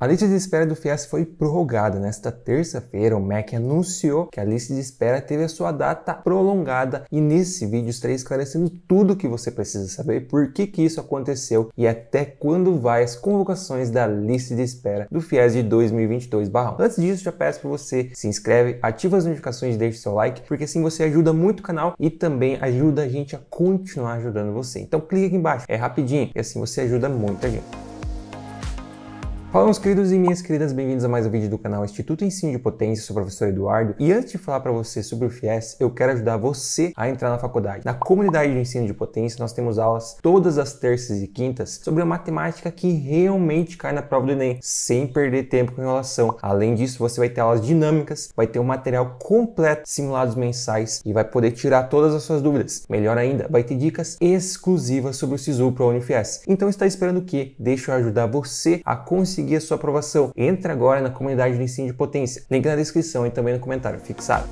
A lista de espera do FIES foi prorrogada. Nesta terça-feira, o MEC anunciou que a lista de espera teve a sua data prolongada e nesse vídeo estarei esclarecendo tudo o que você precisa saber, por que, que isso aconteceu e até quando vai as convocações da lista de espera do FIES de 2022 Antes disso, já peço para você se inscreve, ativa as notificações e deixe seu like, porque assim você ajuda muito o canal e também ajuda a gente a continuar ajudando você. Então clica aqui embaixo, é rapidinho e assim você ajuda muita gente. Fala meus queridos e minhas queridas, bem-vindos a mais um vídeo do canal Instituto Ensino de Potência, sou o professor Eduardo e antes de falar para você sobre o FIES, eu quero ajudar você a entrar na faculdade. Na comunidade de ensino de potência, nós temos aulas todas as terças e quintas sobre a matemática que realmente cai na prova do Enem, sem perder tempo com relação. Além disso, você vai ter aulas dinâmicas, vai ter um material completo, simulados mensais e vai poder tirar todas as suas dúvidas. Melhor ainda, vai ter dicas exclusivas sobre o SISU para o UniFies. Então está esperando o quê? Deixa eu ajudar você a conseguir conseguir a sua aprovação. Entre agora na comunidade do ensino de potência, link na descrição e também no comentário fixado.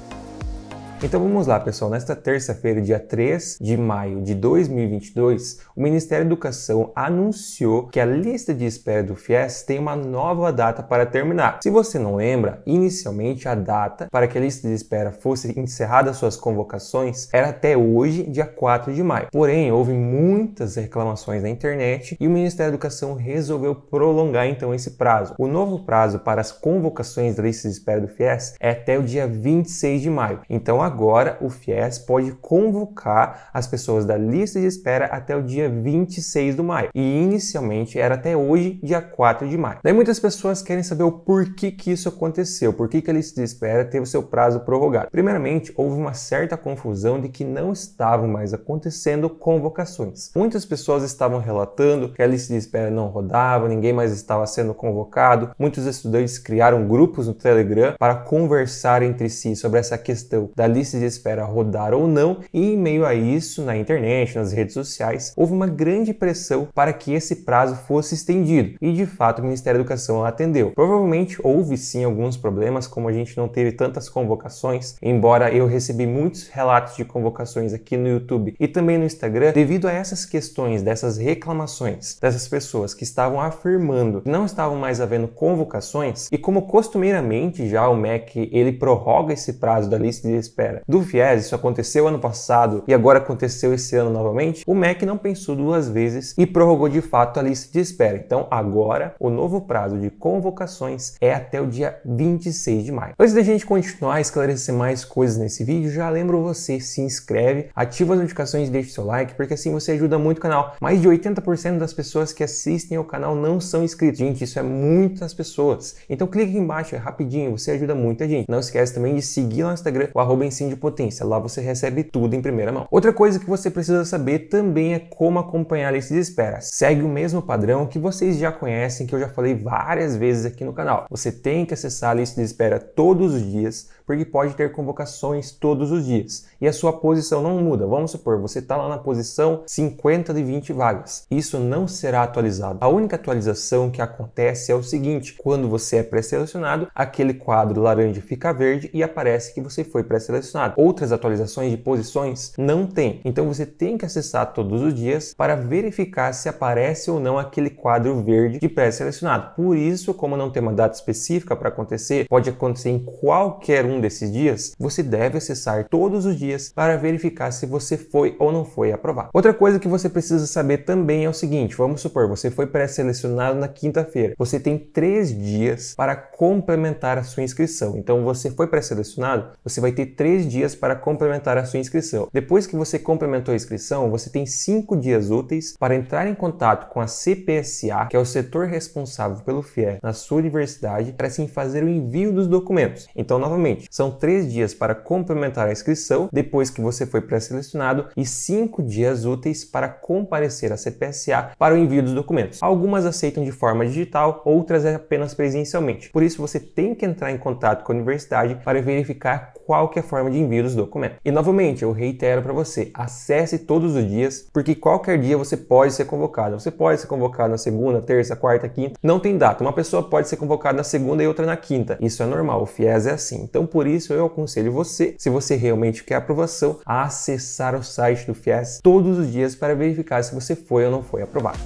Então vamos lá, pessoal. Nesta terça-feira, dia 3 de maio de 2022, o Ministério da Educação anunciou que a lista de espera do FIES tem uma nova data para terminar. Se você não lembra, inicialmente a data para que a lista de espera fosse encerrada suas convocações era até hoje, dia 4 de maio. Porém, houve muitas reclamações na internet e o Ministério da Educação resolveu prolongar então esse prazo. O novo prazo para as convocações da lista de espera do FIES é até o dia 26 de maio. Então, agora o FIES pode convocar as pessoas da lista de espera até o dia 26 de maio. E inicialmente era até hoje, dia 4 de maio. Daí muitas pessoas querem saber o porquê que isso aconteceu, por que a lista de espera teve o seu prazo prorrogado. Primeiramente, houve uma certa confusão de que não estavam mais acontecendo convocações. Muitas pessoas estavam relatando que a lista de espera não rodava, ninguém mais estava sendo convocado. Muitos estudantes criaram grupos no Telegram para conversar entre si sobre essa questão da listas de espera rodar ou não, e em meio a isso, na internet, nas redes sociais, houve uma grande pressão para que esse prazo fosse estendido, e de fato o Ministério da Educação atendeu. Provavelmente houve sim alguns problemas, como a gente não teve tantas convocações, embora eu recebi muitos relatos de convocações aqui no YouTube e também no Instagram, devido a essas questões, dessas reclamações dessas pessoas que estavam afirmando que não estavam mais havendo convocações, e como costumeiramente já o MEC ele prorroga esse prazo da lista de espera do FIES, isso aconteceu ano passado e agora aconteceu esse ano novamente, o MEC não pensou duas vezes e prorrogou de fato a lista de espera. Então, agora, o novo prazo de convocações é até o dia 26 de maio. Antes da gente continuar a esclarecer mais coisas nesse vídeo, já lembro você, se inscreve, ativa as notificações e deixa o seu like, porque assim você ajuda muito o canal. Mais de 80% das pessoas que assistem ao canal não são inscritos. Gente, isso é muitas pessoas. Então, clique aqui embaixo, é rapidinho, você ajuda muita gente. Não esquece também de seguir lá no Instagram, o arroba sim de potência. Lá você recebe tudo em primeira mão. Outra coisa que você precisa saber também é como acompanhar a lista de espera. Segue o mesmo padrão que vocês já conhecem, que eu já falei várias vezes aqui no canal. Você tem que acessar a lista de espera todos os dias, porque pode ter convocações todos os dias. E a sua posição não muda. Vamos supor, você está lá na posição 50 de 20 vagas. Isso não será atualizado. A única atualização que acontece é o seguinte: quando você é pré-selecionado, aquele quadro laranja fica verde e aparece que você foi pré-selecionado selecionado. Outras atualizações de posições não tem. Então você tem que acessar todos os dias para verificar se aparece ou não aquele quadro verde de pré-selecionado. Por isso, como não tem uma data específica para acontecer, pode acontecer em qualquer um desses dias, você deve acessar todos os dias para verificar se você foi ou não foi aprovado. Outra coisa que você precisa saber também é o seguinte: vamos supor, você foi pré-selecionado na quinta-feira. Você tem três dias para complementar a sua inscrição. Então, você foi pré-selecionado, você vai ter três três dias para complementar a sua inscrição. Depois que você complementou a inscrição, você tem cinco dias úteis para entrar em contato com a CPSA, que é o setor responsável pelo FIE na sua universidade, para sim fazer o envio dos documentos. Então, novamente, são três dias para complementar a inscrição depois que você foi pré-selecionado e cinco dias úteis para comparecer à CPSA para o envio dos documentos. Algumas aceitam de forma digital, outras é apenas presencialmente. Por isso, você tem que entrar em contato com a universidade para verificar qualquer forma de envio dos documentos. E novamente, eu reitero para você, acesse todos os dias, porque qualquer dia você pode ser convocado. Você pode ser convocado na segunda, terça, quarta, quinta, não tem data. Uma pessoa pode ser convocada na segunda e outra na quinta. Isso é normal, o FIES é assim. Então, por isso eu aconselho você, se você realmente quer aprovação, a acessar o site do FIES todos os dias para verificar se você foi ou não foi aprovado.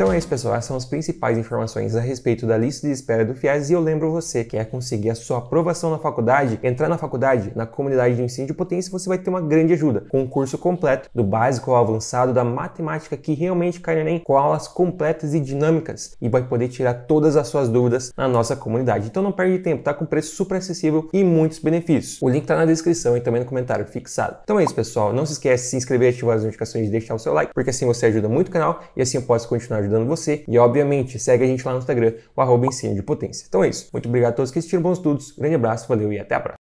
Então é isso, pessoal. Essas são as principais informações a respeito da lista de espera do FIES e eu lembro você que é conseguir a sua aprovação na faculdade, entrar na faculdade, na comunidade de ensino de potência, você vai ter uma grande ajuda com o curso completo do básico ao avançado da matemática que realmente cai no Enem com aulas completas e dinâmicas e vai poder tirar todas as suas dúvidas na nossa comunidade. Então não perde tempo, tá com preço super acessível e muitos benefícios. O link tá na descrição e também no comentário fixado. Então é isso, pessoal. Não se esquece de se inscrever, ativar as notificações e deixar o seu like, porque assim você ajuda muito o canal e assim eu posso continuar ajudando você. E obviamente, segue a gente lá no Instagram, o arroba de potência. Então é isso. Muito obrigado a todos que assistiram, bons estudos, grande abraço, valeu e até a próxima.